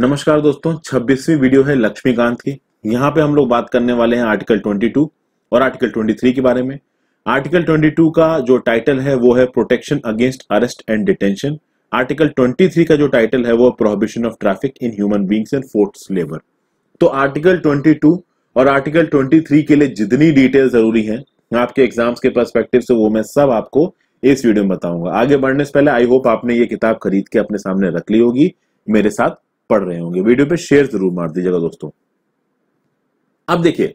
नमस्कार दोस्तों 26वीं वीडियो है लक्ष्मीकांत की यहाँ पे हम लोग बात करने वाले हैं आर्टिकल 22 और आर्टिकल 23 के बारे में आर्टिकल 22 का जो टाइटल है वो है protection against arrest and detention article 23 का जो टाइटल है वो prohibition of traffic in human beings and forced labour तो आर्टिकल ट्वेंटी और आर्टिकल ट्वेंटी के लिए जितनी डिटेल जरूरी है आपके एग्जाम्स के परस्पेक्टिव से वो मैं सब आपको इस वीडियो में बताऊंगा आगे बढ़ने से पहले आई होप आपने ये किताब खरीद के अपने सामने रख ली होगी मेरे साथ पढ़ रहे होंगे वीडियो पे शेयर जरूर मार दीजिएगा दोस्तों अब देखिए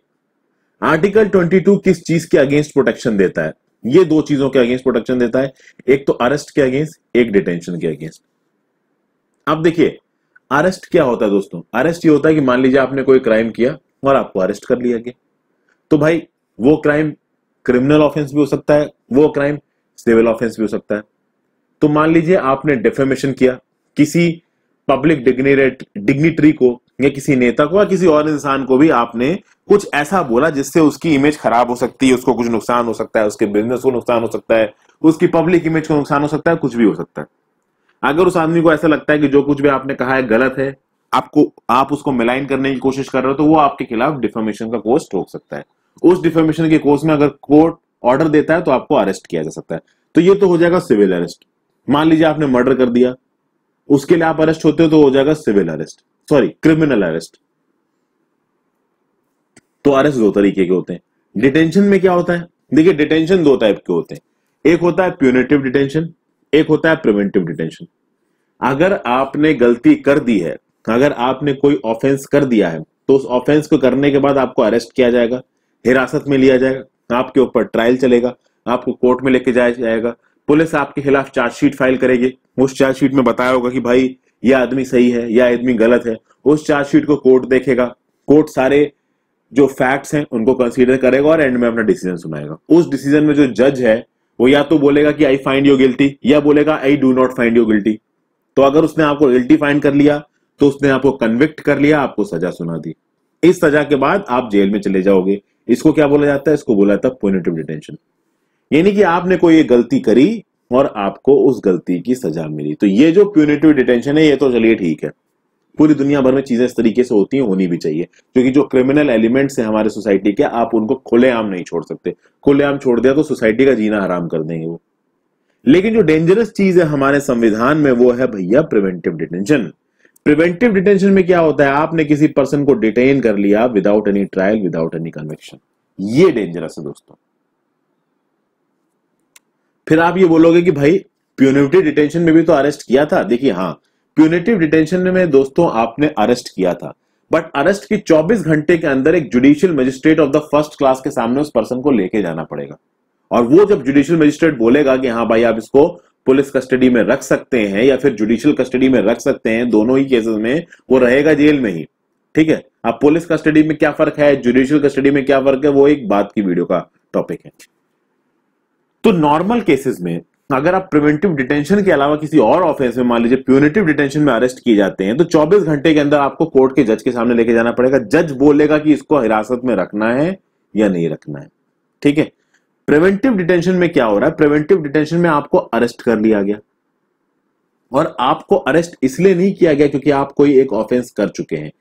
आर्टिकल 22 किस चीज के अगेंस्ट प्रोटेक्शन देता है ये दो चीजों के अगेंस्ट प्रोटेक्शन देता है एक तो अरेस्ट के अगेंस्ट एक डिटेंशन के अगेंस्ट अब देखिए अरेस्ट क्या होता है दोस्तों अरेस्ट ये होता है कि मान लीजिए आपने कोई क्राइम किया और आपको अरेस्ट कर लिया गया तो भाई वो क्राइम क्रिमिनल ऑफेंस भी हो सकता है वो क्राइम सिविल ऑफेंस भी हो सकता है तो मान लीजिए आपने डेफेमेशन किया किसी पब्लिक डिग्निटरी को या किसी नेता को या किसी और इंसान को भी आपने कुछ ऐसा बोला जिससे उसकी इमेज खराब हो सकती है उसको कुछ नुकसान हो सकता है उसके बिजनेस को नुकसान हो सकता है उसकी पब्लिक इमेज को नुकसान हो सकता है कुछ भी हो सकता है अगर उस आदमी को ऐसा लगता है कि जो कुछ भी आपने कहा है गलत है आपको आप उसको मिलाइन करने की कोशिश कर रहे हो तो वो आपके खिलाफ डिफॉर्मेशन का कोर्स ठोक सकता है उस डिफॉर्मेशन के कोर्स में अगर कोर्ट ऑर्डर देता है तो आपको अरेस्ट किया जा सकता है तो ये तो हो जाएगा सिविल अरेस्ट मान लीजिए आपने मर्डर कर दिया उसके लिए आप अरेस्ट होते हो तो हो जाएगा civil arrest sorry criminal arrest तो अरेस्ट दो तरीके के होते हैं डिटेंशन में क्या होता है देखिए डिटेंशन दो टाइप के होते हैं एक होता है प्यूनेटिव डिटेंशन एक होता है प्रिवेंटिव डिटेंशन अगर आपने गलती कर दी है अगर आपने कोई ऑफेंस कर दिया है तो उस ऑफेंस को करने के बाद आपको अरेस्ट किया जाएगा हिरासत में लिया जाएगा आपके ऊपर ट्रायल चलेगा आपको कोर्ट में लेके जाया जाएगा पुलिस आपके खिलाफ चार्जशीट फाइल करेगी उस चार्जशीट में बताया होगा कि भाई यह आदमी सही है यह आदमी गलत है उस चार्जशीट को कोर्ट देखेगा कोर्ट सारे जो फैक्ट्स हैं उनको कंसीडर करेगा और एंड में अपना डिसीजन सुनाएगा उस डिसीजन में जो जज है वो या तो बोलेगा कि आई फाइंड यू गिल्टी या बोलेगा I do not find you guilty तो अगर उसने आपको गिल्टी फाइंड कर लिया तो उसने आपको कन्विक्ट कर लिया आपको सजा सुना दी इस सजा के बाद आप जेल में चले जाओगे इसको क्या बोला जाता है इसको बोला जाता है पोनेटिव डिटेंशन यानी कि आपने कोई गलती करी और आपको उस गलती की सजा मिली तो ये जो प्यूनिटिव डिटेंशन है ये तो चलिए ठीक है पूरी दुनिया भर में चीजें इस तरीके से होती हैं होनी भी चाहिए क्योंकि जो क्रिमिनल एलिमेंट्स हैं हमारे सोसाइटी के आप उनको खुलेआम नहीं छोड़ सकते खुलेआम छोड़ दिया तो सोसाइटी का जीना हराम कर देंगे वो लेकिन जो डेंजरस चीज है हमारे संविधान में वो है भैया प्रिवेंटिव डिटेंशन प्रिवेंटिव डिटेंशन में क्या होता है आपने किसी पर्सन को डिटेन कर लिया without any trial without any conviction ये डेंजरस है दोस्तों फिर आप ये बोलोगे कि भाई प्यूनिटिव डिटेंशन में भी तो अरेस्ट किया था देखिए हाँ प्यूनिटिव डिटेंशन में दोस्तों आपने अरेस्ट किया था बट अरेस्ट के 24 घंटे के अंदर एक judicial magistrate of the first class के सामने उस पर्सन को लेके जाना पड़ेगा और वो जब जुडिशियल मजिस्ट्रेट बोलेगा कि हाँ भाई आप इसको पुलिस कस्टडी में रख सकते हैं या फिर जुडिशियल कस्टडी में रख सकते हैं दोनों ही केसेस में वो रहेगा जेल में ही ठीक है अब पुलिस कस्टडी में क्या फर्क है जुडिशियल कस्टडी में क्या फर्क है वो एक बात की वीडियो का टॉपिक है तो नॉर्मल केसेस में अगर आप प्रिवेंटिव डिटेंशन के अलावा किसी और ऑफेंस में मान लीजिए प्यूनिटिव डिटेंशन में अरेस्ट किए जाते हैं तो 24 घंटे के अंदर आपको कोर्ट के जज के सामने लेके जाना पड़ेगा जज बोलेगा कि इसको हिरासत में रखना है या नहीं रखना है ठीक है प्रिवेंटिव डिटेंशन में क्या हो रहा है प्रिवेंटिव डिटेंशन में आपको अरेस्ट कर लिया गया और आपको अरेस्ट इसलिए नहीं किया गया क्योंकि आप कोई एक ऑफेंस कर चुके हैं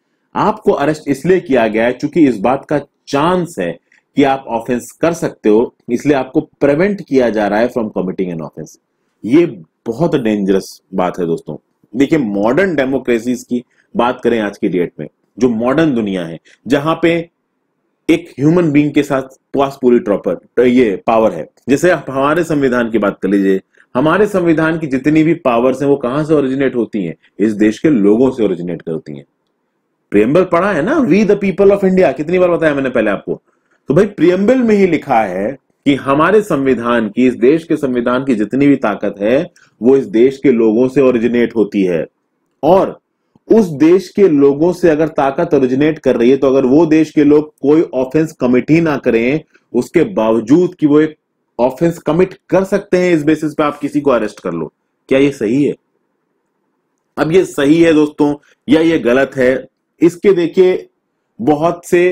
आपको अरेस्ट इसलिए किया गया है क्योंकि इस बात का चांस है कि आप ऑफेंस कर सकते हो इसलिए आपको प्रिवेंट किया जा रहा है फ्रॉम कमिटिंग एन ऑफेंस ये बहुत डेंजरस बात है दोस्तों देखिए मॉडर्न डेमोक्रेसीज की बात करें आज की डेट में जो मॉडर्न दुनिया है जहां पे एक ह्यूमन बींग के साथ पास पूरी ट्रॉपर ये पावर है जैसे आप हमारे संविधान की बात कर लीजिए हमारे संविधान की जितनी भी पावर्स हैं वो कहां से ओरिजिनेट होती हैं इस देश के लोगों से ओरिजिनेट करती हैं प्रेमबल पढ़ा है ना we the people of India कितनी बार बताया मैंने पहले आपको तो भाई प्रियम्बल में ही लिखा है कि हमारे संविधान की इस देश के संविधान की जितनी भी ताकत है वो इस देश के लोगों से ओरिजिनेट होती है और उस देश के लोगों से अगर ताकत ओरिजिनेट कर रही है तो अगर वो देश के लोग कोई ऑफेंस कमिट ही ना करें उसके बावजूद कि वो एक ऑफेंस कमिट कर सकते हैं इस बेसिस पे आप किसी को अरेस्ट कर लो क्या ये सही है अब ये सही है दोस्तों या ये गलत है इसके देखिए बहुत से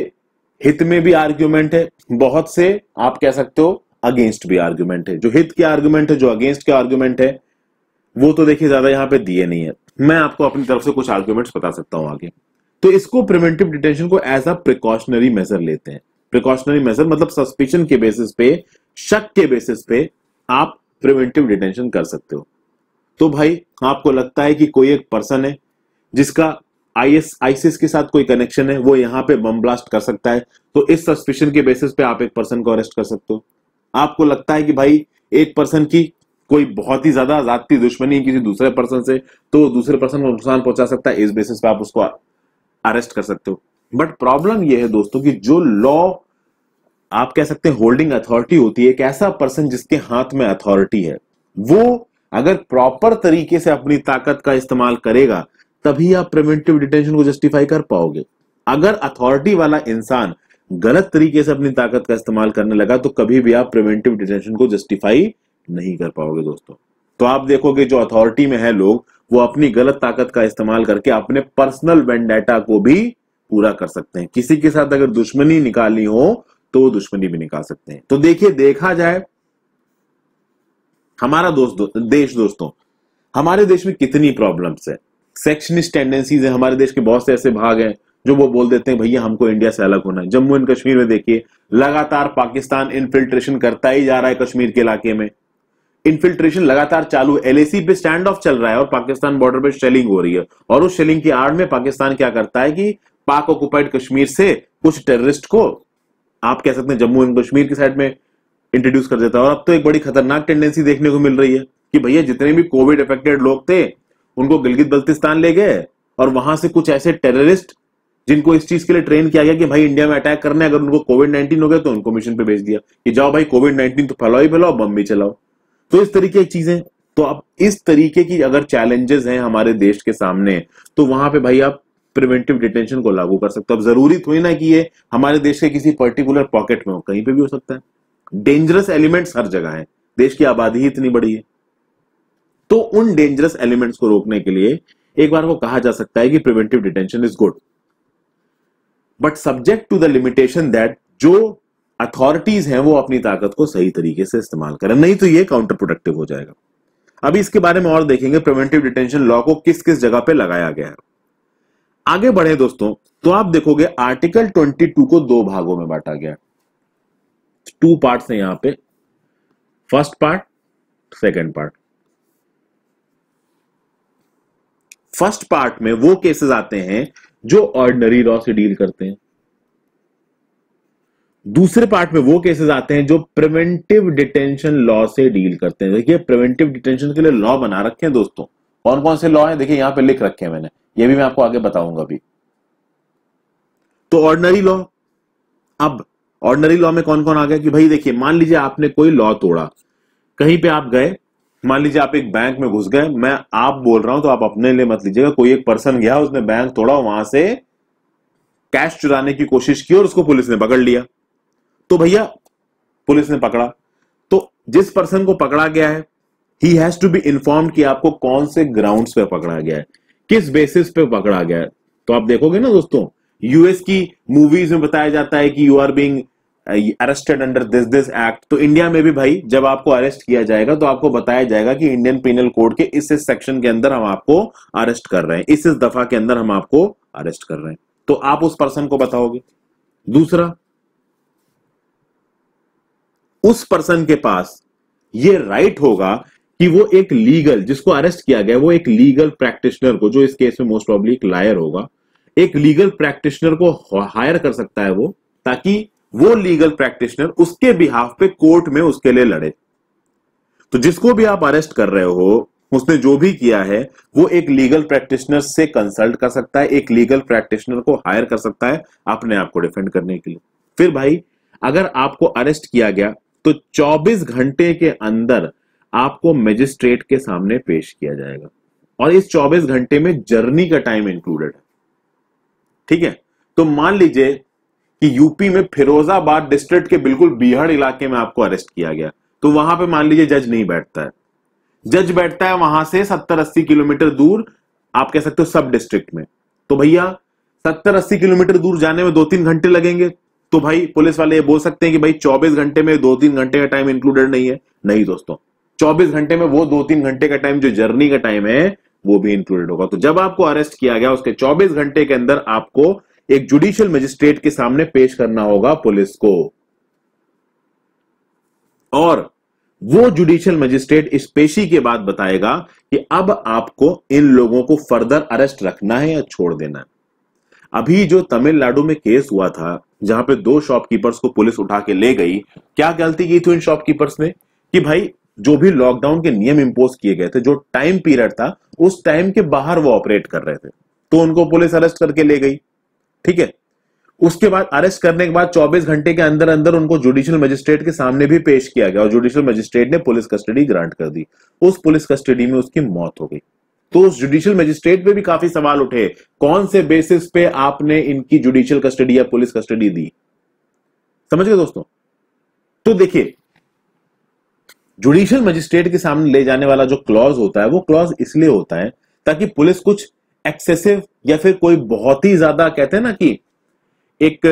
हित में भी आर्ग्यूमेंट है बहुत से आप कह सकते हो अगेंस्ट भी आर्ग्यूमेंट है जो हित के आर्ग्यूमेंट है जो अगेंस्ट के आर्ग्यूमेंट है वो तो देखिए ज्यादा यहां पे दिए नहीं है मैं आपको अपनी तरफ से कुछ आर्ग्यूमेंट्स बता सकता हूं आगे तो इसको प्रिवेंटिव डिटेंशन को एज अ प्रिकॉशनरी मेजर लेते हैं प्रिकॉशनरी मेजर मतलब सस्पेशन के बेसिस पे शक के बेसिस पे आप प्रिवेंटिव डिटेंशन कर सकते हो तो भाई आपको लगता है कि कोई एक पर्सन है जिसका आईएस आईसीएस के साथ कोई कनेक्शन है वो यहां पे बम ब्लास्ट कर सकता है तो इस सस्पेशन के बेसिस पे आप एक पर्सन को अरेस्ट कर सकते हो आपको लगता है कि भाई एक पर्सन की कोई बहुत ही ज्यादा जाती दुश्मनी किसी दूसरे पर्सन से तो दूसरे पर्सन को नुकसान पहुंचा सकता है इस बेसिस पे आप उसको अरेस्ट कर सकते हो बट प्रॉब्लम यह है दोस्तों कि जो लॉ आप कह सकते हैं होल्डिंग अथॉरिटी होती है एक ऐसा पर्सन जिसके हाथ में अथॉरिटी है वो अगर प्रॉपर तरीके से अपनी ताकत का इस्तेमाल करेगा तभी आप प्रिवेंटिव डिटेंशन को जस्टिफाई कर पाओगे अगर अथॉरिटी वाला इंसान गलत तरीके से अपनी ताकत का इस्तेमाल करने लगा तो कभी भी आप प्रिवेंटिव डिटेंशन को जस्टिफाई नहीं कर पाओगे दोस्तों तो आप देखोगे जो अथॉरिटी में है लोग वो अपनी गलत ताकत का इस्तेमाल करके अपने पर्सनल वेंडेटा को भी पूरा कर सकते हैं किसी के साथ अगर दुश्मनी निकालनी हो तो वो दुश्मनी भी निकाल सकते हैं तो देखिए देखा जाए हमारा दोस्त दो, देश दोस्तों हमारे देश में कितनी प्रॉब्लम्स है सेक्शनिस्ट टेंडेंसीज है हमारे देश के बहुत से ऐसे भाग हैं जो वो बोल देते हैं भैया हमको इंडिया से अलग होना है जम्मू एंड कश्मीर में देखिए लगातार पाकिस्तान इन्फिल्ट्रेशन करता ही जा रहा है कश्मीर के इलाके में इन्फिल्ट्रेशन लगातार चालू सी पे स्टैंड ऑफ चल रहा है और पाकिस्तान बॉर्डर पे शेलिंग हो रही है और उस शेलिंग की आड़ में पाकिस्तान क्या करता है कि पाक ऑक्युपाइड कश्मीर से कुछ टेररिस्ट को आप कह सकते हैं जम्मू एंड कश्मीर की साइड में इंट्रोड्यूस कर देता है और अब तो एक बड़ी खतरनाक टेंडेंसी देखने को मिल रही है कि भैया जितने भी कोविड अफेक्टेड लोग थे उनको गिलगित बल्तिस्तान ले गए और वहां से कुछ ऐसे टेररिस्ट जिनको इस चीज के लिए ट्रेन किया गया कि भाई इंडिया में अटैक करने अगर उनको कोविड नाइन्टीन हो गया तो उनको मिशन पे भेज दिया कि जाओ भाई कोविड नाइन्टीन तो फैलाओ ही फैलाओ बम भी चलाओ तो इस तरीके की चीजें तो आप इस तरीके की अगर चैलेंजेस हैं हमारे देश के सामने तो वहां पे भाई आप प्रिवेंटिव डिटेंशन को लागू कर सकते हो अब जरूरी थोड़ी ना कि ये हमारे देश के किसी पर्टिकुलर पॉकेट में हो कहीं पे भी हो सकता है डेंजरस एलिमेंट्स हर जगह है देश की आबादी ही इतनी बड़ी है तो उन डेंजरस एलिमेंट्स को रोकने के लिए एक बार वो कहा जा सकता है कि preventive detention is good but subject to the limitation that जो अथॉरिटीज हैं वो अपनी ताकत को सही तरीके से इस्तेमाल करें नहीं तो ये काउंटर प्रोडक्टिव हो जाएगा अभी इसके बारे में और देखेंगे प्रिवेंटिव डिटेंशन लॉ को किस किस जगह पे लगाया गया है आगे बढ़े दोस्तों तो आप देखोगे आर्टिकल 22 को दो भागों में बांटा गया टू पार्ट्स हैं यहां पे first part second part first part में वो केसेस आते हैं जो ऑर्डनरी लॉ से डील करते हैं दूसरे पार्ट में वो केसेस आते हैं जो प्रिवेंटिव डिटेंशन लॉ से डील करते हैं देखिए प्रिवेंटिव डिटेंशन के लिए लॉ बना रखे हैं दोस्तों कौन कौन से लॉ है देखिए यहां पे लिख रखे हैं मैंने ये भी मैं आपको आगे बताऊंगा अभी तो ऑर्डनरी लॉ अब ऑर्डनरी लॉ में कौन कौन आ गया कि भाई देखिए मान लीजिए आपने कोई लॉ तोड़ा कहीं पे आप गए मान लीजिए आप एक बैंक में घुस गए मैं आप बोल रहा हूं तो आप अपने लिए मत लीजिएगा कोई एक पर्सन गया उसने बैंक तोड़ा वहां से कैश चुराने की कोशिश की और उसको पुलिस ने पकड़ लिया तो भैया पुलिस ने पकड़ा तो जिस पर्सन को पकड़ा गया है he has to be inform कि आपको कौन से ग्राउंड पे पकड़ा गया है किस बेसिस पे पकड़ा गया है तो आप देखोगे ना दोस्तों यूएस की मूवीज में बताया जाता है कि you are being arrested under this this act तो इंडिया में भी भाई जब आपको अरेस्ट किया जाएगा तो आपको बताया जाएगा कि इंडियन पिनल कोड के इस सेक्शन के अंदर हम आपको अरेस्ट कर रहे हैं इस इस दफा के अंदर हम आपको अरेस्ट कर रहे हैं तो आप उस पर्सन को बताओगे दूसरा उस पर्सन के पास ये राइट होगा कि वो एक लीगल जिसको अरेस्ट किया गया वो एक लीगल प्रैक्टिशनर को जो इस केस में मोस्ट प्रॉब्ली एक लायर होगा एक लीगल प्रैक्टिशनर को हायर कर सकता है वो ताकि वो लीगल प्रैक्टिशनर उसके बिहाफ पे कोर्ट में उसके लिए लड़े तो जिसको भी आप अरेस्ट कर रहे हो उसने जो भी किया है वो एक लीगल प्रैक्टिशनर से कंसल्ट कर सकता है एक लीगल प्रैक्टिशनर को हायर कर सकता है अपने आप को डिफेंड करने के लिए फिर भाई अगर आपको अरेस्ट किया गया तो 24 घंटे के अंदर आपको मजिस्ट्रेट के सामने पेश किया जाएगा और इस 24 घंटे में जर्नी का टाइम इंक्लूडेड है ठीक है तो मान लीजिए कि यूपी में फिरोजाबाद डिस्ट्रिक्ट के बिल्कुल बिहार इलाके में आपको अरेस्ट किया गया तो वहां पे मान लीजिए जज नहीं बैठता है जज बैठता है वहां से सत्तर अस्सी किलोमीटर दूर आप कह सकते हो सब डिस्ट्रिक्ट में तो भैया सत्तर अस्सी किलोमीटर दूर जाने में दो तीन घंटे लगेंगे तो भाई पुलिस वाले ये बोल सकते हैं कि भाई चौबीस घंटे में दो तीन घंटे का टाइम इंक्लूडेड नहीं है नहीं दोस्तों चौबीस घंटे में वो दो तीन घंटे का टाइम जो जर्नी का टाइम है वो भी इंक्लूडेड होगा तो जब आपको अरेस्ट किया गया उसके चौबीस घंटे के अंदर आपको एक जुडिशियल मजिस्ट्रेट के सामने पेश करना होगा पुलिस को और वो जुडिशियल मजिस्ट्रेट इस पेशी के बाद बताएगा कि अब आपको इन लोगों को फर्दर अरेस्ट रखना है या छोड़ देना है अभी जो तमिलनाडु में केस हुआ था जहां पे दो शॉपकीपर्स को पुलिस उठा के ले गई क्या गलती की थी इन शॉपकीपर्स ने कि भाई जो भी लॉकडाउन के नियम इंपोज किए गए थे जो टाइम पीरियड था उस टाइम के बाहर वो ऑपरेट कर रहे थे तो उनको पुलिस अरेस्ट करके ले गई ठीक है उसके बाद अरेस्ट करने के बाद 24 घंटे के अंदर अंदर उनको जुडिशियल मजिस्ट्रेट के सामने भी पेश किया गया और जुडिशियल मजिस्ट्रेट ने पुलिस कस्टडी ग्रांट कर दी उस पुलिस कस्टडी में उसकी मौत हो गई तो उस जुडिशियल मजिस्ट्रेट पे भी काफी सवाल उठे कौन से बेसिस पे आपने इनकी जुडिशियल कस्टडी या पुलिस कस्टडी दी समझ गए दोस्तों तो देखिए जुडिशियल मजिस्ट्रेट के सामने ले जाने वाला जो क्लॉज होता है वो क्लॉज इसलिए होता है ताकि पुलिस कुछ एक्सेसिव या फिर कोई बहुत ही ज्यादा कहते हैं ना कि एक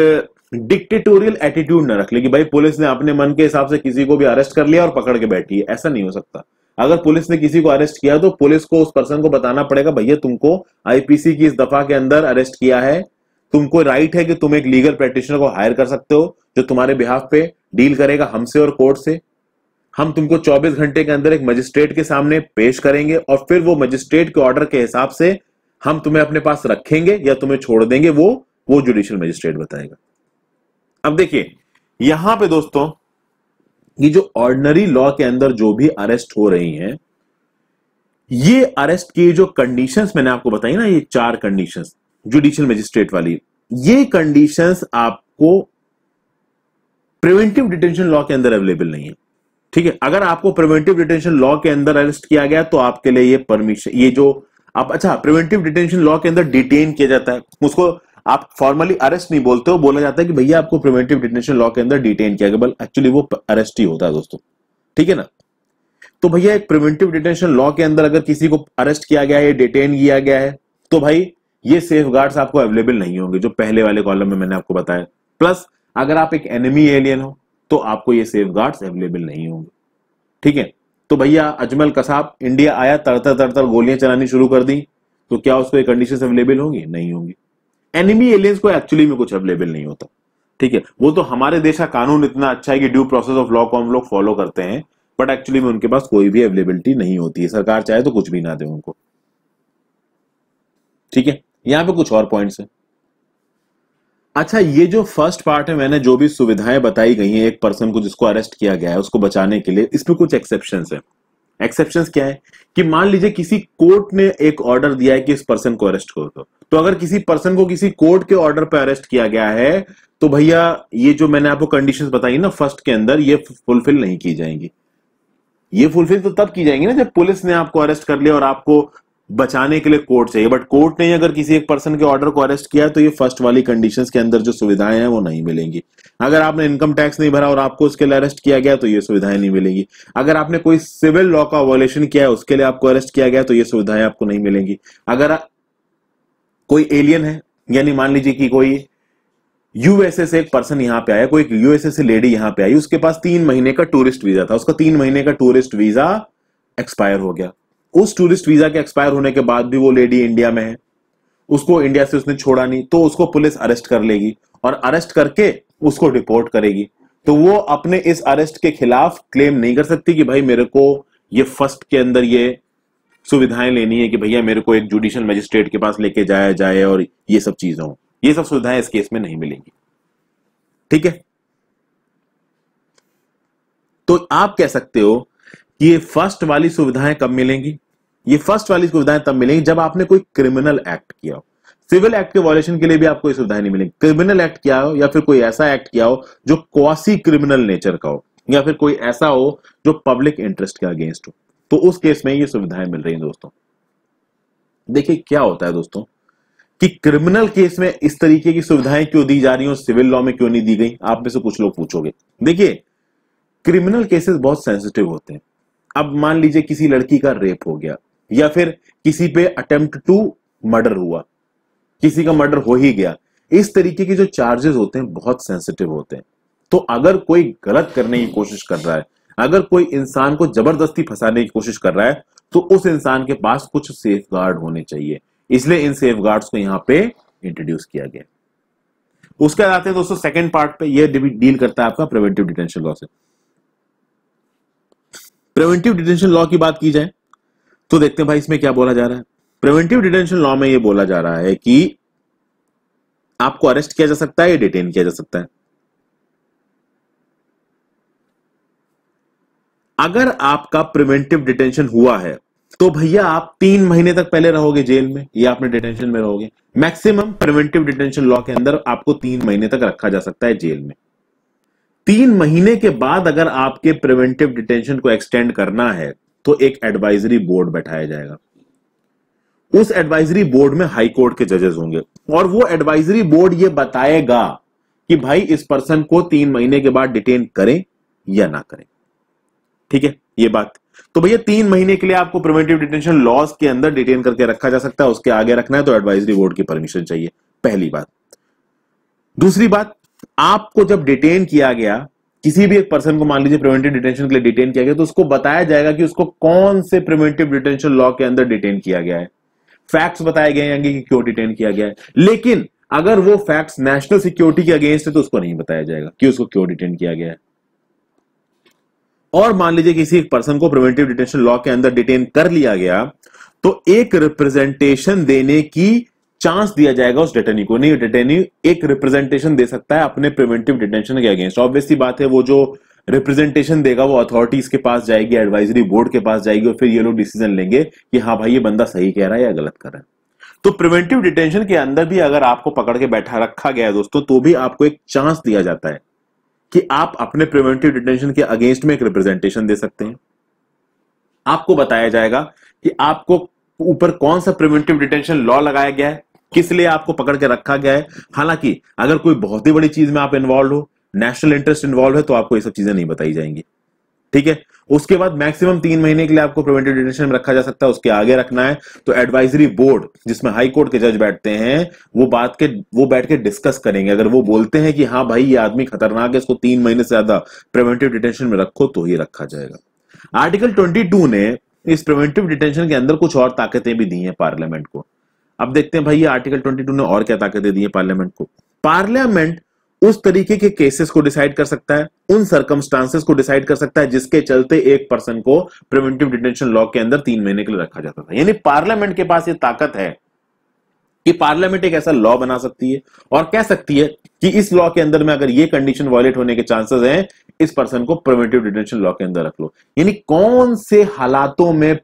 डिक्टेटोरियल एटीट्यूड ना रख ले कि भाई पुलिस ने अपने मन के हिसाब से किसी को भी अरेस्ट कर लिया और पकड़ के बैठी है ऐसा नहीं हो सकता अगर पुलिस ने किसी को अरेस्ट किया तो पुलिस को उस पर्सन को बताना पड़ेगा भैया तुमको आईपीसी की इस दफा के अंदर अरेस्ट किया है तुमको राइट है कि तुम एक लीगल प्रैक्टिशनर को हायर कर सकते हो जो तुम्हारे बिहाफ पे डील करेगा हमसे और कोर्ट से हम तुमको 24 घंटे के अंदर एक मजिस्ट्रेट के सामने पेश करेंगे और फिर वो मजिस्ट्रेट के ऑर्डर के हिसाब से हम तुम्हें अपने पास रखेंगे या तुम्हें छोड़ देंगे वो वो जुडिशियल मजिस्ट्रेट बताएगा अब देखिए यहां पे दोस्तों ये जो ऑर्डनरी लॉ के अंदर जो भी अरेस्ट हो रही हैं ये अरेस्ट की जो कंडीशंस मैंने आपको बताई ना ये चार कंडीशंस जुडिशियल मजिस्ट्रेट वाली ये कंडीशंस आपको प्रिवेंटिव डिटेंशन लॉ के अंदर अवेलेबल नहीं है ठीक है अगर आपको प्रिवेंटिव डिटेंशन लॉ के अंदर अरेस्ट किया गया तो आपके लिए ये परमिशन ये जो आप अच्छा प्रिवेंटिव डिटेंशन लॉ के अंदर डिटेन किया जाता है उसको आप फॉर्मली अरेस्ट नहीं बोलते हो बोला जाता है कि भैया आपको प्रिवेंटिव डिटेंशन लॉ के अंदर डिटेन किया गया बल एक्चुअली वो अरेस्ट ही होता है दोस्तों ठीक है ना तो भैया एक प्रिवेंटिव डिटेंशन लॉ के अंदर अगर किसी को अरेस्ट किया गया है डिटेन किया गया है तो भाई ये सेफ गार्ड्स आपको अवेलेबल नहीं होंगे जो पहले वाले कॉलम में मैंने आपको बताया प्लस अगर आप एक एनिमी एलियन हो तो आपको ये सेफ अवेलेबल नहीं होंगे ठीक है तो भैया अजमल कसाब इंडिया आया तरतर तरतर गोलियां चलानी शुरू कर दी तो क्या उसको कंडीशन अवेलेबल होंगी नहीं होंगी एनिमी एलियंस को एक्चुअली में कुछ अवेलेबल नहीं होता ठीक है वो तो हमारे देश का कानून इतना अच्छा है कि ड्यू प्रोसेस ऑफ लॉ को हम लोग फॉलो करते हैं बट एक्चुअली में उनके पास कोई भी अवेलेबिलिटी नहीं होती है सरकार चाहे तो कुछ भी ना दे उनको ठीक है यहां पे कुछ और पॉइंट्स है अच्छा ये जो फर्स्ट पार्ट है मैंने जो भी सुविधाएं बताई गई हैं एक पर्सन को जिसको अरेस्ट किया गया है उसको बचाने के लिए इसमें कुछ एक्सेप्शन है एक्सेप्शन क्या है कि मान लीजिए किसी कोर्ट ने एक ऑर्डर दिया है कि इस पर्सन को अरेस्ट कर दो तो अगर किसी पर्सन को किसी कोर्ट के ऑर्डर पर अरेस्ट किया गया है तो भैया ये जो मैंने आपको कंडीशंस बताई ना फर्स्ट के अंदर ये फुलफिल नहीं की जाएंगी ये फुलफिल तो तब की जाएंगी ना जब पुलिस ने आपको अरेस्ट कर लिया और आपको बचाने के लिए कोर्ट चाहिए बट कोर्ट ने अगर किसी एक पर्सन के ऑर्डर को अरेस्ट किया तो ये फर्स्ट वाली कंडीशन के अंदर जो सुविधाएं हैं वो नहीं मिलेंगी अगर आपने इनकम टैक्स नहीं भरा और आपको उसके लिए अरेस्ट किया गया तो ये सुविधाएं नहीं मिलेंगी अगर आपने कोई सिविल लॉ का वॉलेशन किया है उसके लिए आपको अरेस्ट किया गया तो ये सुविधाएं आपको नहीं मिलेंगी अगर कोई एलियन है यानी मान लीजिए कि कोई यूएसए से एक पर्सन यहाँ पे आया कोई यूएसए से लेडी यहां पे आई उसके पास तीन महीने का टूरिस्ट वीजा था उसका तीन महीने का टूरिस्ट वीजा एक्सपायर हो गया उस टूरिस्ट वीजा के एक्सपायर होने के बाद भी वो लेडी इंडिया में है उसको इंडिया से उसने छोड़ा नहीं तो उसको पुलिस अरेस्ट कर लेगी और अरेस्ट करके उसको रिपोर्ट करेगी तो वो अपने इस अरेस्ट के खिलाफ क्लेम नहीं कर सकती कि भाई मेरे को ये फर्स्ट के अंदर ये सुविधाएं लेनी है कि भैया मेरे को एक जुडिशियल मजिस्ट्रेट के पास लेके जाया जाए और ये सब चीजें हो ये सब सुविधाएं इस केस में नहीं मिलेंगी ठीक है तो आप कह सकते हो ये फर्स्ट वाली सुविधाएं कब मिलेंगी ये फर्स्ट वाली सुविधाएं तब मिलेंगी जब आपने कोई क्रिमिनल एक्ट किया हो सिविल एक्ट के वॉयेशन के लिए भी आपको ये सुविधाएं नहीं मिलेंगी क्रिमिनल एक्ट किया हो या फिर कोई ऐसा एक्ट किया हो जो क्वासी क्रिमिनल नेचर का हो या फिर कोई ऐसा हो जो पब्लिक इंटरेस्ट के अगेंस्ट हो तो उस केस में ये सुविधाएं मिल रही हैं दोस्तों देखिए क्या होता है दोस्तों कि क्रिमिनल केस में इस तरीके की सुविधाएं क्यों दी जा रही हो सिविल लॉ में क्यों नहीं दी गई आप में से कुछ लोग पूछोगे देखिए क्रिमिनल केसेस बहुत सेंसिटिव होते हैं अब मान लीजिए किसी लड़की का रेप हो गया या फिर किसी पे अटेम्प्ट टू मर्डर हुआ किसी का मर्डर हो ही गया इस तरीके के जो चार्जेस होते हैं बहुत सेंसिटिव होते हैं तो अगर कोई गलत करने की कोशिश कर रहा है अगर कोई इंसान को जबरदस्ती फंसाने की कोशिश कर रहा है तो उस इंसान के पास कुछ सेफ गार्ड होने चाहिए इसलिए इन सेफ को यहां पे इंट्रोड्यूस किया गया उसके बाद आते हैं दोस्तों सेकंड पार्ट पे ये डील करता है आपका प्रिवेंटिव डिटेंशन लॉ से प्रिवेंटिव डिटेंशन लॉ की बात की जाए तो देखते हैं भाई इसमें क्या बोला जा रहा है प्रिवेंटिव डिटेंशन लॉ में यह बोला जा रहा है कि आपको अरेस्ट किया जा सकता है या डिटेन किया जा सकता है अगर आपका प्रिवेंटिव डिटेंशन हुआ है तो भैया आप तीन महीने तक पहले रहोगे जेल में या आपने डिटेंशन में रहोगे मैक्सिमम प्रिवेंटिव डिटेंशन लॉ के अंदर आपको तीन महीने तक रखा जा सकता है जेल में तीन महीने के बाद अगर आपके प्रिवेंटिव डिटेंशन को एक्सटेंड करना है तो एक एडवाइजरी बोर्ड बैठाया जाएगा उस एडवाइजरी बोर्ड में हाई कोर्ट के जजेस होंगे और वो एडवाइजरी बोर्ड ये बताएगा कि भाई इस पर्सन को तीन महीने के बाद डिटेन करें या ना करें ठीक है ये बात तो भैया तीन महीने के लिए आपको प्रिवेंटिव डिटेंशन लॉस के अंदर डिटेन करके रखा जा सकता है उसके आगे रखना है तो एडवाइजरी बोर्ड की परमिशन चाहिए पहली बात दूसरी बात आपको जब डिटेन किया गया किसी भी एक पर्सन को मान लीजिए प्रिवेंटिव डिटेंशन के लिए डिटेन किया गया तो उसको बताया जाएगा कि उसको कौन से प्रिवेंटिव डिटेंशन लॉ के अंदर डिटेन किया गया है फैक्ट्स बताए गए हैं कि क्यों डिटेन किया गया है लेकिन अगर वो फैक्ट्स नेशनल सिक्योरिटी के अगेंस्ट है तो उसको नहीं बताया जाएगा कि उसको क्यों डिटेन किया गया है और मान लीजिए किसी एक पर्सन को प्रिवेंटिव डिटेंशन लॉ के अंदर डिटेन कर लिया गया तो एक रिप्रेजेंटेशन देने की चांस दिया जाएगा उस डिटेनी को नहीं डिटेनी एक रिप्रेजेंटेशन दे सकता है अपने प्रिवेंटिव डिटेंशन के अगेंस्ट ऑब्वियसली बात है वो जो रिप्रेजेंटेशन देगा वो अथॉरिटीज के पास जाएगी एडवाइजरी बोर्ड के पास जाएगी और फिर ये लोग डिसीजन लेंगे कि हाँ भाई ये बंदा सही कह रहा है या गलत कर रहा है तो प्रिवेंटिव डिटेंशन के अंदर भी अगर आपको पकड़ के बैठा रखा गया है दोस्तों तो भी आपको एक चांस दिया जाता है कि आप अपने प्रिवेंटिव डिटेंशन के अगेंस्ट में एक रिप्रेजेंटेशन दे सकते हैं आपको बताया जाएगा कि आपको ऊपर कौन सा प्रिवेंटिव डिटेंशन लॉ लगाया गया है किस लिए आपको पकड़ के रखा गया है हालांकि अगर कोई बहुत ही बड़ी चीज में आप इन्वॉल्व हो नेशनल इंटरेस्ट इन्वॉल्व है तो आपको ये सब चीजें नहीं बताई जाएंगी ठीक है उसके बाद मैक्सिमम तीन महीने के लिए आपको प्रिवेंटिव डिटेंशन में रखा जा सकता है उसके आगे रखना है तो एडवाइजरी बोर्ड जिसमें हाई कोर्ट के जज बैठते हैं वो बात के वो बैठ के डिस्कस करेंगे अगर वो बोलते हैं कि हाँ भाई ये आदमी खतरनाक है इसको तीन महीने से ज्यादा प्रिवेंटिव डिटेंशन में रखो तो ही रखा जाएगा आर्टिकल ट्वेंटी ने इस प्रिवेंटिव डिटेंशन के अंदर कुछ और ताकतें भी दी हैं पार्लियामेंट को अब देखते हैं भाई ये आर्टिकल 22 ने और क्या ताकत दे दी है पार्लियामेंट को पार्लियामेंट उस तरीके के केसेस को डिसाइड कर सकता है उन सर्कमस्टांसेस को डिसाइड कर सकता है जिसके चलते एक पर्सन को प्रिवेंटिव डिटेंशन लॉ के अंदर तीन महीने के लिए रखा जाता था यानी पार्लियामेंट के पास ये ताकत है कि पार्लियामेंट एक ऐसा लॉ बना सकती है और कह सकती है कि इस लॉ के अंदर में अगर ये कंडीशन वायलेट होने के चांसेस हैं इस पर्सन को प्रिवेंटिव डिटेंशन लॉ के अंदर रख लो यानी कौन से हालातों में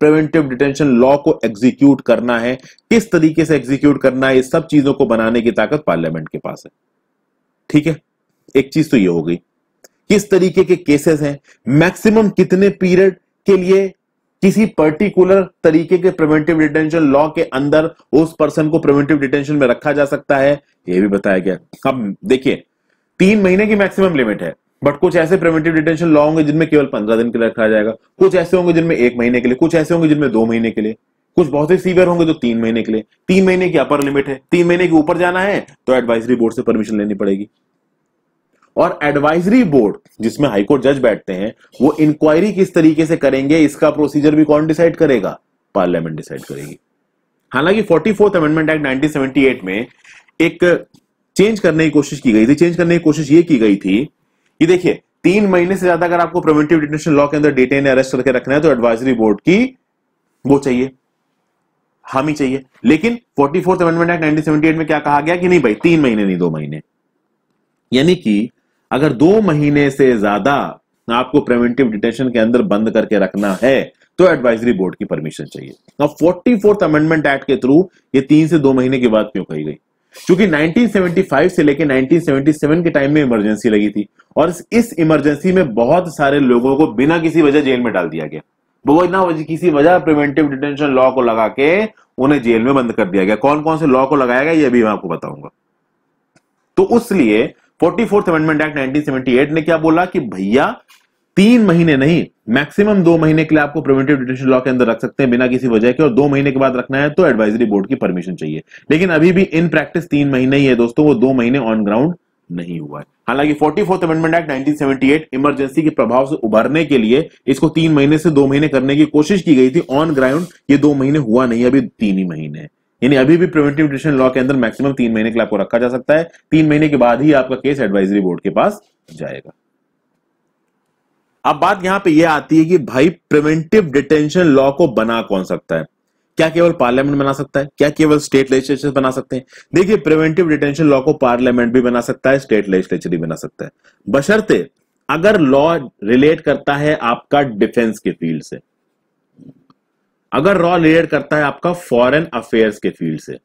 प्रिवेंटिव डिटेंशन लॉ को एग्जीक्यूट करना है किस तरीके से एग्जीक्यूट करना है ये सब चीजों को बनाने की ताकत पार्लियामेंट के पास है ठीक है एक चीज तो ये हो गई किस तरीके के केसेस हैं मैक्सिमम कितने पीरियड के लिए किसी पर्टिकुलर तरीके के प्रिवेंटिव डिटेंशन लॉ के अंदर उस पर्सन को प्रिवेंटिव डिटेंशन में रखा जा सकता है यह भी बताया गया अब देखिए तीन महीने की मैक्सिमम लिमिट है बट कुछ ऐसे प्रिवेंटिव डिटेंशन लॉ होंगे जिनमें केवल पंद्रह दिन के लिए रखा जाएगा कुछ ऐसे होंगे जिनमें एक महीने के लिए कुछ ऐसे होंगे जिनमें दो महीने के लिए कुछ बहुत ही सीवियर होंगे जो तीन महीने के लिए तीन महीने की अपर लिमिट है तीन महीने के ऊपर जाना है तो एडवाइजरी बोर्ड से परमिशन लेनी पड़ेगी और एडवाइजरी बोर्ड जिसमें हाईकोर्ट जज बैठते हैं वो इंक्वायरी किस तरीके से करेंगे इसका प्रोसीजर भी कौन डिसाइड करेगा पार्लियामेंट डिसाइड करेगी हालांकि forty fourth amendment act nineteen में एक चेंज करने की कोशिश की गई थी चेंज करने की कोशिश ये की गई थी ये देखिए तीन महीने से ज्यादा अगर आपको प्रिवेंटिव डिटेंशन लॉ के अंदर डिटेन अरेस्ट करके रखना है तो एडवाइजरी बोर्ड की वो चाहिए हामी चाहिए लेकिन forty fourth amendment act nineteen में क्या कहा गया कि नहीं भाई तीन महीने नहीं दो महीने यानी कि अगर दो महीने से ज्यादा आपको प्रिवेंटिव डिटेंशन के अंदर बंद करके रखना है तो एडवाइजरी बोर्ड की परमिशन चाहिए अब फोर्टी फोर्थ अमेंडमेंट एक्ट के थ्रू ये तीन से दो महीने की बात क्यों कही गई क्योंकि 1975 से लेकर 1977 के टाइम में इमरजेंसी लगी थी और इस इमरजेंसी में बहुत सारे लोगों को बिना किसी वजह जेल में डाल दिया गया वो वजह किसी वजह प्रिवेंटिव डिटेंशन लॉ को लगा के उन्हें जेल में बंद कर दिया गया कौन कौन से लॉ को लगाया गया ये भी मैं आपको बताऊंगा तो उसलिए फोर्टी फोर्थ अमेंडमेंट एक्ट 1978 ने क्या बोला कि भैया तीन महीने नहीं मैक्सिमम दो महीने के लिए आपको प्रिवेंटिव डिटेंशन लॉ के अंदर रख सकते हैं बिना किसी वजह के और दो महीने के बाद रखना है तो एडवाइजरी बोर्ड की परमिशन चाहिए लेकिन अभी भी इन प्रैक्टिस तीन महीने ही है दोस्तों वो दो महीने ऑन ग्राउंड नहीं हुआ है हालांकि forty fourth amendment act nineteen emergency के प्रभाव से उभरने के लिए इसको तीन महीने से दो महीने करने की कोशिश की गई थी ऑन ग्राउंड ये दो महीने हुआ नहीं अभी तीन ही महीने यानी अभी भी प्रिवेंटिव डिटेशन लॉ के अंदर मैक्सिमम तीन महीने के लिए आपको रखा जा सकता है तीन महीने के बाद ही आपका केस एडवाइजरी बोर्ड के पास जाएगा अब बात यहां पे यह आती है कि भाई प्रिवेंटिव डिटेंशन लॉ को बना कौन सकता है क्या केवल पार्लियामेंट बना सकता है क्या केवल स्टेट लेजिस्लेचर बना सकते हैं देखिए प्रिवेंटिव डिटेंशन लॉ को पार्लियामेंट भी बना सकता है स्टेट लेजिस्लेचर भी बना सकता है बशर्ते अगर लॉ रिलेट करता है आपका डिफेंस के फील्ड से अगर लॉ रिलेट करता है आपका फॉरेन अफेयर्स के फील्ड से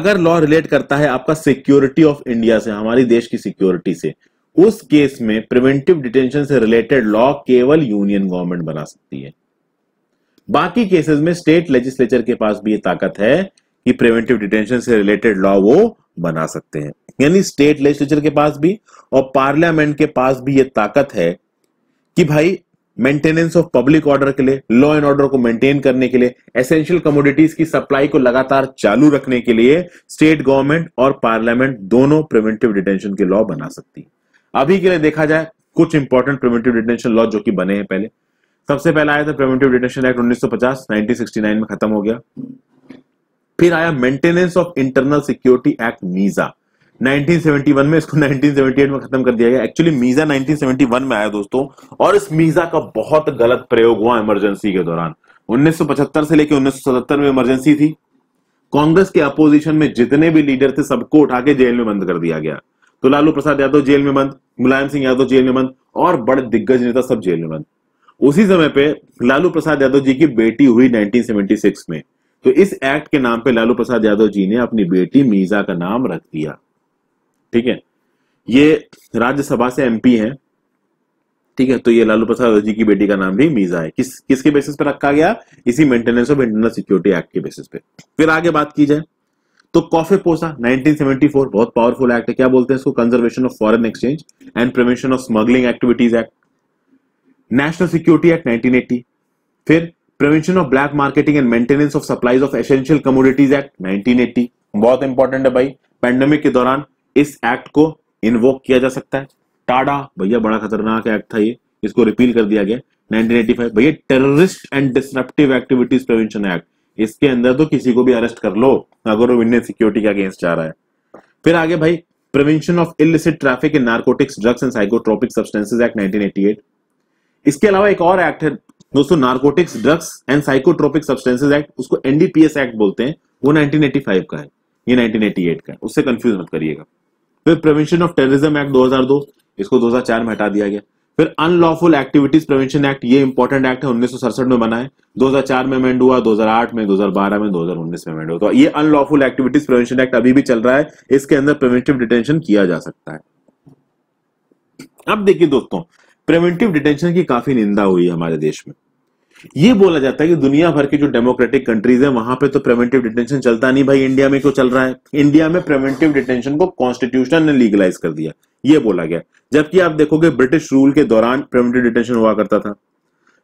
अगर लॉ रिलेट करता है आपका सिक्योरिटी ऑफ इंडिया से हमारी देश की सिक्योरिटी से उस केस में प्रिवेंटिव डिटेंशन से रिलेटेड लॉ केवल यूनियन गवर्नमेंट बना सकती है बाकी केसेस में स्टेट लेजिस्लेचर के पास भी ये ताकत है कि प्रिवेंटिव डिटेंशन से रिलेटेड लॉ वो बना सकते हैं यानी स्टेट लेजिस्लेचर के पास भी और पार्लियामेंट के पास भी ये ताकत है कि भाई मेंटेनेंस ऑफ पब्लिक ऑर्डर के लिए लॉ एंड ऑर्डर को मेंटेन करने के लिए एसेंशियल कमोडिटीज की सप्लाई को लगातार चालू रखने के लिए स्टेट गवर्नमेंट और पार्लियामेंट दोनों प्रिवेंटिव डिटेंशन के लॉ बना सकती है अभी के लिए देखा जाए कुछ इंपॉर्टेंट प्रिवेंटिव डिटेंशन लॉ जो कि बने हैं पहले सबसे पहला आया था प्रिवेंटिव डिटेंशन एक्ट 1950 1969 में खत्म हो गया फिर आया maintenance of internal security act MISA 1971 में इसको 1978 में खत्म कर दिया गया एक्चुअली मीजा 1971 में आया दोस्तों और इस मीजा का बहुत गलत प्रयोग हुआ इमरजेंसी के दौरान 1975 से लेकर 1977 में इमरजेंसी थी कांग्रेस के अपोजिशन में जितने भी लीडर थे सबको उठा के जेल में बंद कर दिया गया तो लालू प्रसाद यादव जेल में बंद मुलायम सिंह यादव जेल में बंद और बड़े दिग्गज नेता सब जेल में बंद उसी समय पे लालू प्रसाद यादव जी की बेटी हुई 1976 में तो इस एक्ट के नाम पे लालू प्रसाद यादव जी ने अपनी बेटी मीजा का नाम रख दिया ठीक है ये राज्यसभा से एमपी हैं ठीक है तो ये लालू प्रसाद यादव जी की बेटी का नाम भी मीजा है किस किसके बेसिस पे रखा गया इसी maintenance of internal security act के बेसिस पे फिर आगे बात की जाए तो कॉफे पोसा 1974 बहुत पावरफुल एक्ट है क्या बोलते हैं इसको conservation of foreign exchange and prevention of smuggling activities act national security act 1980 फिर prevention of black marketing and maintenance of supplies of essential commodities act 1980 बहुत इंपॉर्टेंट है भाई पेंडेमिक के दौरान इस एक्ट को इन्वोक किया जा सकता है टाडा भैया बड़ा खतरनाक एक्ट था ये इसको रिपील कर दिया गया 1985 भैया terrorist and disruptive activities prevention act इसके अंदर तो किसी को भी अरेस्ट कर लो अगर वो इंडियन सिक्योरिटी के अगेंस्ट जा रहा है फिर आगे भाई prevention of illicit traffic in narcotics drugs and psychotropic substances act 1988 इसके अलावा एक और एक्ट है दोस्तों narcotics drugs and psychotropic substances act उसको एनडीपीएस एक्ट बोलते हैं वो 1985 का है ये 1988 का है उससे कंफ्यूज मत करिएगा फिर प्रिवेंशन ऑफ टेररिज्म एक्ट 2002 इसको 2004 में हटा दिया गया फिर अनलॉफुल एक्टिविटीज प्रिवेंशन एक्ट ये इंपॉर्टेंट एक्ट है उन्नीस में बना है 2004 में अमेंड हुआ 2008 में 2012 में 2019 में अमेंड हुआ तो ये अनलॉफुल एक्टिविटीज प्रिवेंशन एक्ट अभी भी चल रहा है इसके अंदर प्रिवेंटिव डिटेंशन किया जा सकता है अब देखिए दोस्तों प्रिवेंटिव डिटेंशन की काफी निंदा हुई है हमारे देश में ये बोला जाता है कि दुनिया भर के जो डेमोक्रेटिक कंट्रीज है वहां पे तो प्रिवेंटिव डिटेंशन चलता नहीं भाई इंडिया में क्यों चल रहा है इंडिया में प्रिवेंटिव डिटेंशन को कॉन्स्टिट्यूशन ने लीगलाइज कर दिया ये बोला गया जबकि आप देखोगे ब्रिटिश रूल के दौरान प्रिवेंटिव डिटेंशन हुआ करता था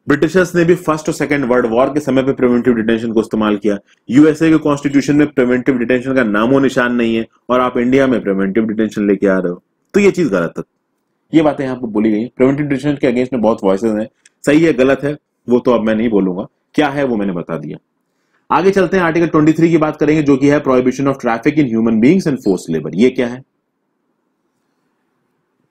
ब्रिटिशर्स ने भी फर्स्ट और सेकंड वर्ल्ड वॉर के समय पर प्रिवेंटिव डिटेंशन को इस्तेमाल किया यूएसए के कॉन्स्टिट्यूशन में प्रिवेंटिव डिटेंशन का नामो निशान नहीं है और आप इंडिया में प्रिवेंटिव डिटेंशन लेके आ रहे हो तो ये चीज गलत है ये बातें यहाँ पर बोली गई प्रिवेंटिव डिटेंशन के अगेंस्ट में बहुत वॉइस हैं सही है गलत है वो तो अब मैं नहीं बोलूंगा क्या है वो मैंने बता दिया आगे चलते हैं आर्टिकल 23 की बात करेंगे जो कि है prohibition of traffic in human beings and force labour ये क्या है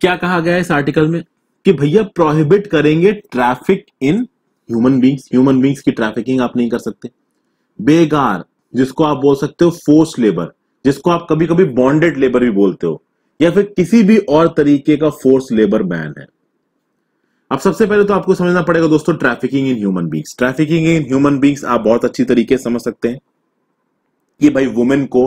क्या कहा गया है इस आर्टिकल में कि भैया प्रोहिबिट करेंगे traffic in human beings human beings की ट्रैफिकिंग आप नहीं कर सकते बेगार जिसको आप बोल सकते हो फोर्स लेबर जिसको आप कभी कभी बॉन्डेड लेबर भी बोलते हो या फिर किसी भी और तरीके का फोर्स लेबर बैन है अब सबसे पहले तो आपको समझना पड़ेगा दोस्तों trafficking in human beings trafficking in human beings आप बहुत अच्छी तरीके से समझ सकते हैं कि भाई वुमेन को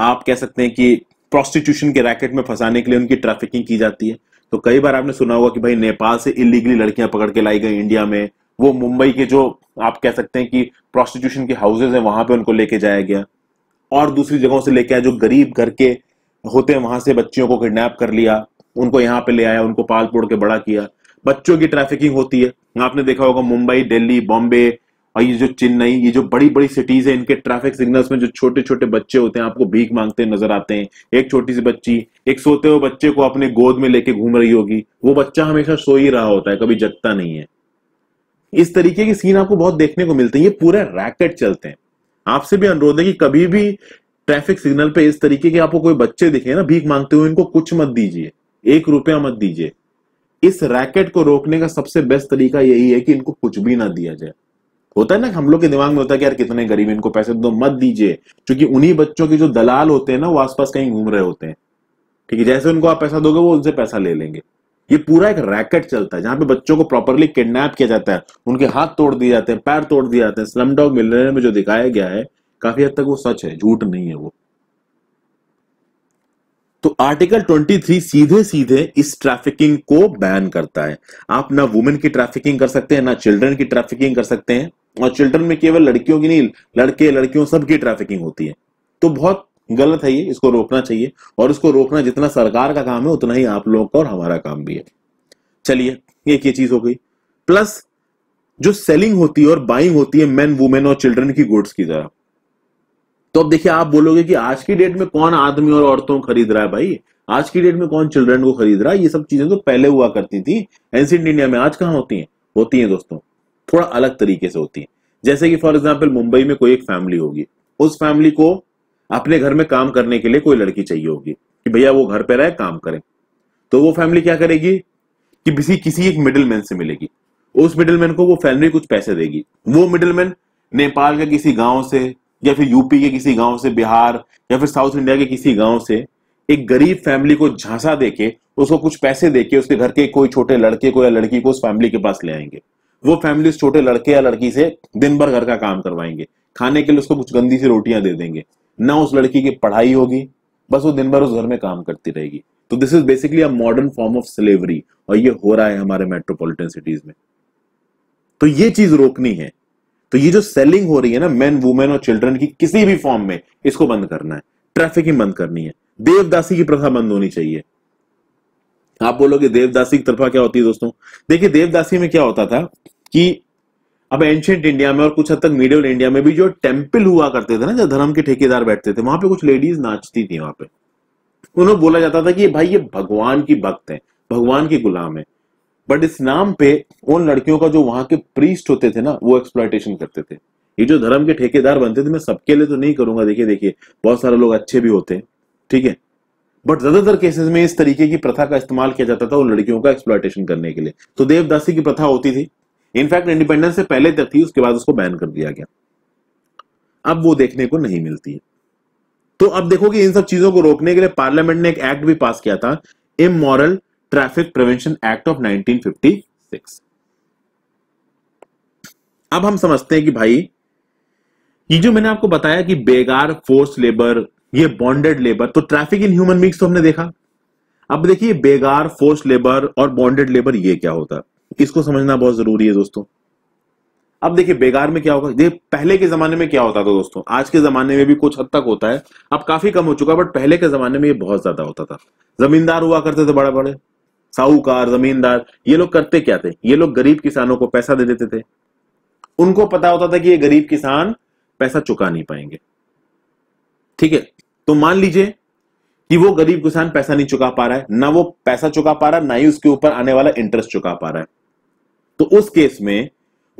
आप कह सकते हैं कि प्रोस्टिट्यूशन के रैकेट में फंसाने के लिए उनकी ट्रैफिकिंग की जाती है तो कई बार आपने सुना होगा कि भाई नेपाल से इलीगली लड़कियां पकड़ के लाई गई इंडिया में वो मुंबई के जो आप कह सकते हैं कि प्रोस्टिट्यूशन के हाउसेज हैं वहां पे उनको लेके जाया गया और दूसरी जगहों से लेके आया जो गरीब घर के होते हैं वहां से बच्चियों को किडनैप कर लिया उनको यहाँ पे ले आया उनको पाल पोड़ के बड़ा किया बच्चों की ट्रैफिकिंग होती है आपने देखा होगा मुंबई दिल्ली बॉम्बे और ये जो चेन्नई ये जो बड़ी बड़ी सिटीज है इनके ट्रैफिक सिग्नल्स में जो छोटे छोटे बच्चे होते हैं आपको भीख मांगते नजर आते हैं एक छोटी सी बच्ची एक सोते हुए बच्चे को अपने गोद में लेके घूम रही होगी वो बच्चा हमेशा सो ही रहा होता है कभी जगता नहीं है इस तरीके के सीन आपको बहुत देखने को मिलते हैं ये पूरे रैकेट चलते हैं आपसे भी अनुरोध है कि कभी भी ट्रैफिक सिग्नल पे इस तरीके के आपको कोई बच्चे दिखे ना भीख मांगते हुए इनको कुछ मत दीजिए एक रुपया मत दीजिए इस रैकेट को रोकने का सबसे बेस्ट तरीका यही है कि इनको कुछ भी ना दिया जाए होता है ना हम लोग के दिमाग में होता है कि यार कितने गरीब इनको पैसे दो मत दीजिए क्योंकि उन्हीं बच्चों के जो दलाल होते हैं ना वो आसपास कहीं घूम रहे होते हैं ठीक है जैसे उनको आप पैसा दोगे वो उनसे पैसा ले लेंगे ये पूरा एक रैकेट चलता है जहां पे बच्चों को प्रॉपरली किडनैप किया जाता है उनके हाथ तोड़ दिए जाते हैं पैर तोड़ दिए जाते हैं स्लम डॉग मिलने में जो दिखाया गया है काफी हद तक वो सच है झूठ नहीं है वो तो आर्टिकल 23 सीधे सीधे इस ट्रैफिकिंग को बैन करता है आप ना वुमेन की ट्रैफिकिंग कर सकते हैं ना चिल्ड्रन की ट्रैफिकिंग कर सकते हैं और चिल्ड्रन में केवल लड़कियों की नहीं लड़के लड़कियों सबकी ट्रैफिकिंग होती है तो बहुत गलत है ये इसको रोकना चाहिए और इसको रोकना जितना सरकार का काम है उतना ही आप लोगों का और हमारा काम भी है चलिए एक ये चीज हो गई प्लस जो सेलिंग होती है और बाइंग होती है मेन वुमेन और चिल्ड्रन की गुड्स की तरह तो अब देखिए आप बोलोगे कि आज की डेट में कौन आदमी और औरतों को खरीद रहा है भाई आज की डेट में कौन चिल्ड्रन को खरीद रहा है ये सब चीजें तो पहले हुआ करती थी एंसेंट इंडिया में आज कहाँ होती हैं होती हैं दोस्तों थोड़ा अलग तरीके से होती है जैसे कि फॉर एग्जाम्पल मुंबई में कोई एक फैमिली होगी उस फैमिली को अपने घर में काम करने के लिए कोई लड़की चाहिए होगी कि भैया वो घर पे रहे काम करें तो वो फैमिली क्या करेगी कि किसी किसी एक मिडिल मैन से मिलेगी उस मिडिल मैन को वो फैमिली कुछ पैसे देगी वो मिडिल मैन नेपाल के किसी गांव से या फिर यूपी के किसी गांव से बिहार या फिर साउथ इंडिया के किसी गांव से एक गरीब फैमिली को झांसा देके उसको कुछ पैसे देके उसके घर के कोई छोटे लड़के को या लड़की को उस फैमिली के पास ले आएंगे वो फैमिली उस छोटे लड़के या लड़की से दिन भर घर का काम करवाएंगे खाने के लिए उसको कुछ गंदी सी रोटियां दे देंगे ना उस लड़की की पढ़ाई होगी बस वो दिन भर उस घर में काम करती रहेगी तो this is basically a modern form of slavery और ये हो रहा है हमारे मेट्रोपॉलिटन सिटीज में तो ये चीज रोकनी है तो ये जो सेलिंग हो रही है ना मेन वुमेन और चिल्ड्रन की किसी भी फॉर्म में इसको बंद करना है ट्रैफिकिंग बंद करनी है देवदासी की प्रथा बंद होनी चाहिए आप बोलोगे देवदासी की तरफा क्या होती है दोस्तों देखिए देवदासी में क्या होता था कि अब एंशियंट इंडिया में और कुछ हद तक मीडियल इंडिया में भी जो टेम्पल हुआ करते थे ना जो धर्म के ठेकेदार बैठते थे वहां पे कुछ लेडीज नाचती थी वहां पे उन्होंने बोला जाता था कि भाई ये भगवान की भक्त है भगवान के गुलाम है बट इस नाम पे उन लड़कियों का जो वहां के प्रीस्ट होते थे ना वो एक्सप्लाइटेशन करते थे ये जो धर्म के ठेकेदार बनते थे मैं सबके लिए तो नहीं करूंगा देखिए देखिए बहुत सारे लोग अच्छे भी होते हैं ठीक है बट ज्यादातर केसेस में इस तरीके की प्रथा का इस्तेमाल किया जाता था उन लड़कियों का एक्सप्लाइटेशन करने के लिए तो देवदासी की प्रथा होती थी इनफैक्ट इंडिपेंडेंस से पहले तक थी उसके बाद उसको बैन कर दिया गया अब वो देखने को नहीं मिलती है तो अब देखो कि इन सब चीजों को रोकने के लिए पार्लियामेंट ने एक एक्ट भी पास किया था immoral traffic prevention act of 1956 अब हम समझते हैं कि भाई ये जो मैंने आपको बताया कि बेगार फोर्स लेबर ये बॉन्डेड लेबर तो ट्रैफिक इन ह्यूमन बींग्स तो हमने देखा अब देखिए बेगार फोर्स लेबर और बॉन्डेड लेबर ये क्या होता है इसको समझना बहुत जरूरी है दोस्तों अब देखिए बेगार में क्या होगा देखिए पहले के जमाने में क्या होता था दोस्तों आज के जमाने में भी कुछ हद तक होता है अब काफी कम हो चुका है बट पहले के जमाने में ये बहुत ज्यादा होता था जमींदार हुआ करते थे बड़े बड़े साहूकार जमींदार ये लोग करते क्या थे ये लोग गरीब किसानों को पैसा दे देते थे उनको पता होता था कि ये गरीब किसान पैसा चुका नहीं पाएंगे ठीक है तो मान लीजिए कि वो गरीब किसान पैसा नहीं चुका पा रहा है ना वो पैसा चुका पा रहा है ना ही उसके ऊपर आने वाला इंटरेस्ट चुका पा रहा है तो उस केस में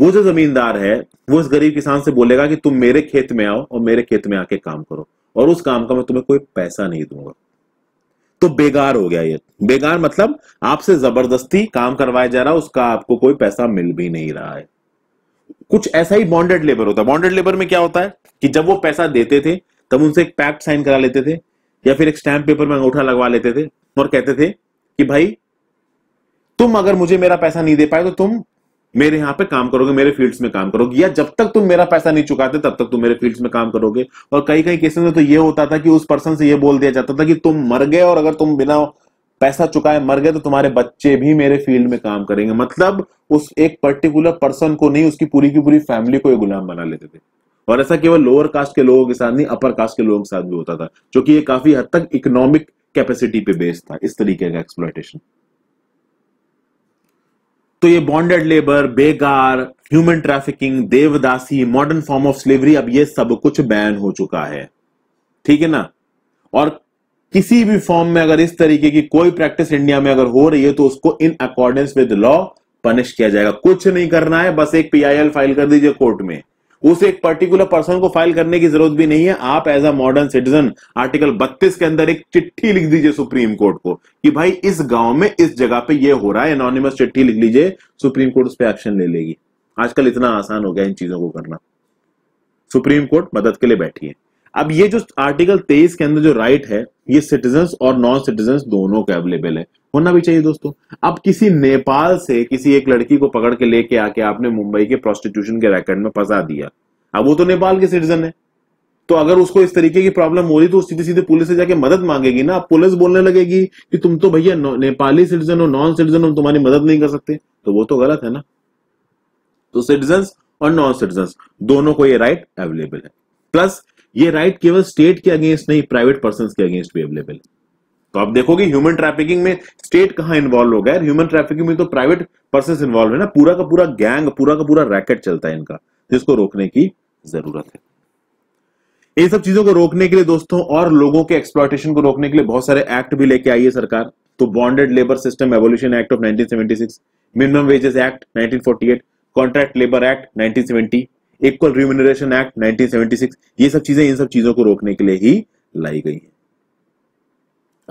वो जो जमींदार है वो उस गरीब किसान से बोलेगा कि तुम मेरे खेत में आओ और मेरे खेत में आके काम करो और उस काम का मैं तुम्हें कोई पैसा नहीं दूंगा तो बेगार हो गया ये बेगार मतलब आपसे जबरदस्ती काम करवाया जा रहा उसका आपको कोई पैसा मिल भी नहीं रहा है कुछ ऐसा ही बॉन्डेड लेबर होता है बॉन्डेड लेबर में क्या होता है कि जब वो पैसा देते थे तब उनसे एक पैक्ट साइन करा लेते थे या फिर एक स्टैंप पेपर में अंगूठा लगवा लेते थे और कहते थे कि भाई तुम अगर मुझे मेरा पैसा नहीं दे पाए तो तुम मेरे यहां पे काम करोगे मेरे फील्ड्स में काम करोगे या जब तक तुम मेरा पैसा नहीं चुकाते तब तक तुम मेरे फील्ड्स में काम करोगे और कई कई केसेस में तो ये होता था कि उस पर्सन से ये बोल दिया जाता था कि तुम मर गए और अगर तुम बिना पैसा चुकाए मर गए तो तुम्हारे बच्चे भी मेरे फील्ड में काम करेंगे मतलब उस एक पर्टिकुलर पर्सन को नहीं उसकी पूरी की पूरी फैमिली को ये गुलाम बना लेते थे और ऐसा केवल लोअर कास्ट के लोगों के साथ नहीं अपर कास्ट के लोगों के साथ भी होता था जो कि ये काफी हद तक इकोनॉमिक कैपेसिटी पे बेस्ड था इस तरीके का एक्सप्लोइटेशन तो ये बॉन्डेड लेबर बेगार human trafficking devadasi modern form of slavery अब ये सब कुछ बैन हो चुका है ठीक है ना और किसी भी फॉर्म में अगर इस तरीके की कोई प्रैक्टिस इंडिया में अगर हो रही है तो उसको in accordance with law punish किया जाएगा कुछ नहीं करना है बस एक पीआईएल फाइल कर दीजिए कोर्ट में उस एक पर्टिकुलर पर्सन को फाइल करने की जरूरत भी नहीं है आप as a modern citizen article 32 के अंदर एक चिट्ठी लिख दीजिए सुप्रीम कोर्ट को कि भाई इस गांव में इस जगह पे ये हो रहा है एनोनिमस चिट्ठी लिख लीजिए सुप्रीम कोर्ट उस पर एक्शन ले लेगी आजकल इतना आसान हो गया इन चीजों को करना सुप्रीम कोर्ट मदद के लिए बैठी है अब ये जो आर्टिकल तेईस के अंदर जो राइट है ये सिटीजन और नॉन सिटीजन दोनों के अवेलेबल है होना भी चाहिए दोस्तों अब किसी नेपाल से किसी एक लड़की को पकड़ के लेके आके आपने मुंबई के प्रोस्टिट्यूशन के रैकेट में फंसा दिया अब वो तो नेपाल के सिटीजन है तो अगर उसको इस तरीके की प्रॉब्लम हो रही तो सीधे सीधे पुलिस से जाके मदद मांगेगी ना पुलिस बोलने लगेगी कि तुम तो भैया नेपाली सिटीजन हो नॉन सिटीजन हो तुम्हारी मदद नहीं कर सकते तो वो तो गलत है ना तो सिटीजन और नॉन सिटीजन दोनों को ये राइट अवेलेबल है प्लस ये राइट केवल स्टेट के अगेंस्ट नहीं प्राइवेट पर्सन के अगेंस्ट भी अवेलेबल है तो आप देखोगे ह्यूमन ट्रैफिकिंग में स्टेट कहां इन्वॉल्व हो गया ह्यूमन ट्रैफिकिंग में तो प्राइवेट पर्सन इन्वॉल्व है ना पूरा का पूरा गैंग पूरा का पूरा रैकेट चलता है इनका जिसको रोकने की जरूरत है इन सब चीजों को रोकने के लिए दोस्तों और लोगों के एक्सप्लॉटेशन को रोकने के लिए बहुत सारे एक्ट भी लेके आई है सरकार तो bonded labour system evolution act of 1976 minimum wages act 1948 contract labour act 1970 equal remuneration act 1976 ये सब चीजें इन सब चीजों को रोकने के लिए ही लाई गई है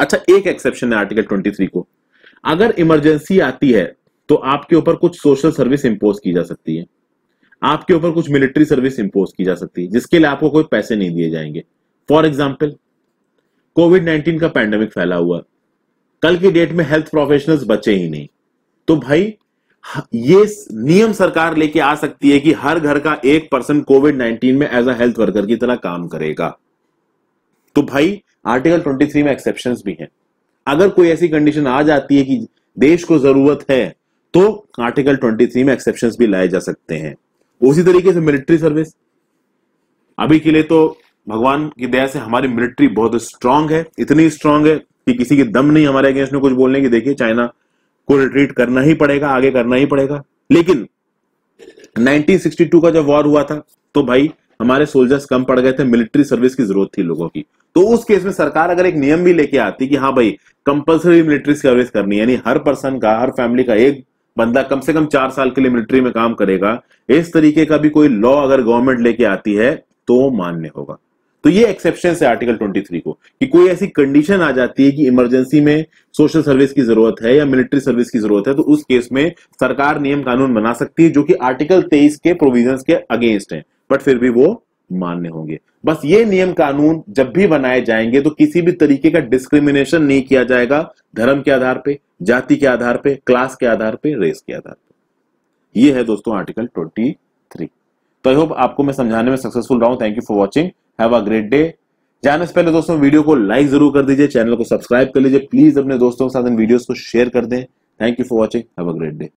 अच्छा एक एक्सेप्शन है आर्टिकल 23 को अगर इमरजेंसी आती है तो आपके ऊपर कुछ सोशल सर्विस इंपोज की जा सकती है आपके ऊपर कुछ मिलिट्री सर्विस इंपोज की जा सकती है जिसके लिए आपको कोई पैसे नहीं दिए जाएंगे फॉर एग्जाम्पल कोविड नाइन्टीन का पैंडेमिक फैला हुआ कल की डेट में हेल्थ प्रोफेशनल्स बचे ही नहीं तो भाई ये नियम सरकार लेके आ सकती है कि हर घर का एक पर्सन कोविड नाइनटीन में एज अ हेल्थ वर्कर की तरह काम करेगा तो भाई आर्टिकल 23 में एक्सेप्शन भी हैं अगर कोई ऐसी कंडीशन आ जाती है कि देश को जरूरत है तो आर्टिकल 23 में एक्सेप्शन भी लाए जा सकते हैं उसी तरीके से मिलिट्री सर्विस अभी के लिए तो भगवान की दया से हमारी मिलिट्री बहुत स्ट्रांग है इतनी स्ट्रांग है कि किसी के दम नहीं हमारे अगेंस्ट में कुछ बोलने की देखिए चाइना को रिट्रीट करना ही पड़ेगा आगे करना ही पड़ेगा लेकिन 1962 का जब वॉर हुआ था तो भाई हमारे सोल्जर्स कम पड़ गए थे मिलिट्री सर्विस की जरूरत थी लोगों की तो उस केस में सरकार अगर एक नियम भी लेके आती कि हाँ भाई कंपलसरी मिलिट्री सर्विस करनी यानी हर पर्सन का हर फैमिली का एक बंदा कम से कम चार साल के लिए मिलिट्री में काम करेगा इस तरीके का भी कोई लॉ अगर गवर्नमेंट लेके आती है तो मान्य होगा तो ये एक्सेप्शन है आर्टिकल 23 को कि कोई ऐसी कंडीशन आ जाती है कि इमरजेंसी में सोशल सर्विस की जरूरत है या मिलिट्री सर्विस की जरूरत है तो उस केस में सरकार नियम कानून बना सकती है जो कि आर्टिकल 23 के प्रोविजन के अगेंस्ट है बट फिर भी वो मान्य होंगे बस ये नियम कानून जब भी बनाए जाएंगे तो किसी भी तरीके का डिस्क्रिमिनेशन नहीं किया जाएगा धर्म के आधार पर जाति के आधार पर क्लास के आधार पर रेस के आधार पर यह है दोस्तों आर्टिकल ट्वेंटी तो आई होप आपको मैं समझाने में सक्सेसफुल रहा हूं thank you for watching have a great day जाने से पहले दोस्तों वीडियो को लाइक जरूर कर दीजिए चैनल को सब्सक्राइब कर लीजिए प्लीज अपने दोस्तों के साथ इन वीडियोस को शेयर कर दें thank you for watching have a great day